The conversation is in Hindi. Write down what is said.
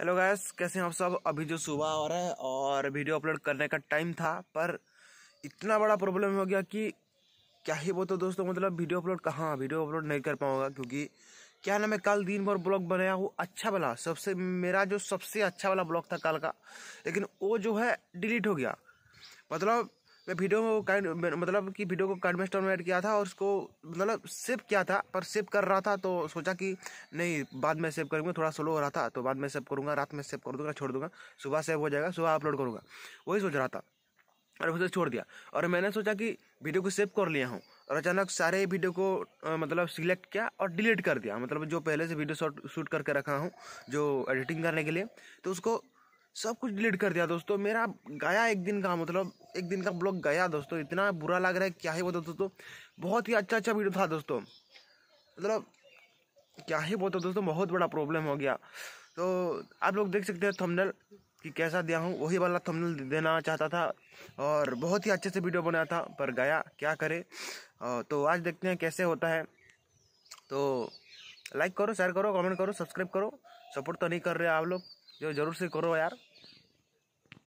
हेलो गैस कैसे हैं आप सब अभी जो सुबह हो रहा है और वीडियो अपलोड करने का टाइम था पर इतना बड़ा प्रॉब्लम हो गया कि क्या ही वो तो दोस्तों मतलब वीडियो अपलोड कहाँ वीडियो अपलोड नहीं कर पाऊँगा क्योंकि क्या ना मैं कल दिन भर ब्लॉग बनाया हूँ अच्छा वाला सबसे मेरा जो सबसे अच्छा वाला ब्लॉग था कल का लेकिन वो जो है डिलीट हो गया मतलब मैं वीडियो में वो मतलब कि वीडियो को काइंड स्टोर में ऐड किया था और उसको मतलब सेव किया था पर सेव कर रहा था तो सोचा कि नहीं बाद में सेव करूँगा थोड़ा स्लो हो रहा था तो बाद में सेव करूँगा रात में सेव कर दूँगा छोड़ दूँगा सुबह सेव हो जाएगा सुबह अपलोड करूँगा वही सोच रहा था और उसे छोड़ दिया और मैंने सोचा कि वीडियो को सेव कर लिया हूँ और अचानक सारे वीडियो को आ, मतलब सिलेक्ट किया और डिलीट कर दिया मतलब जो पहले से वीडियो शॉट शूट करके रखा हूँ जो एडिटिंग करने के लिए तो उसको सब कुछ डिलीट कर दिया दोस्तों मेरा गाया एक दिन का मतलब एक दिन का ब्लॉग गया दोस्तों इतना बुरा लग रहा है क्या ही बोलते दोस्तों बहुत ही अच्छा अच्छा वीडियो था दोस्तों मतलब क्या ही बोलते दोस्तों बहुत बड़ा प्रॉब्लम हो गया तो आप लोग देख सकते हैं थंबनेल कि कैसा दिया हूँ वही वाला थंबनेल देना चाहता था और बहुत ही अच्छे से वीडियो बनाया था पर गया क्या करे तो आज देखते हैं कैसे होता है तो लाइक करो शेयर करो कमेंट करो सब्सक्राइब करो सपोर्ट तो नहीं कर रहे आप लोग जो जरूर से करो यार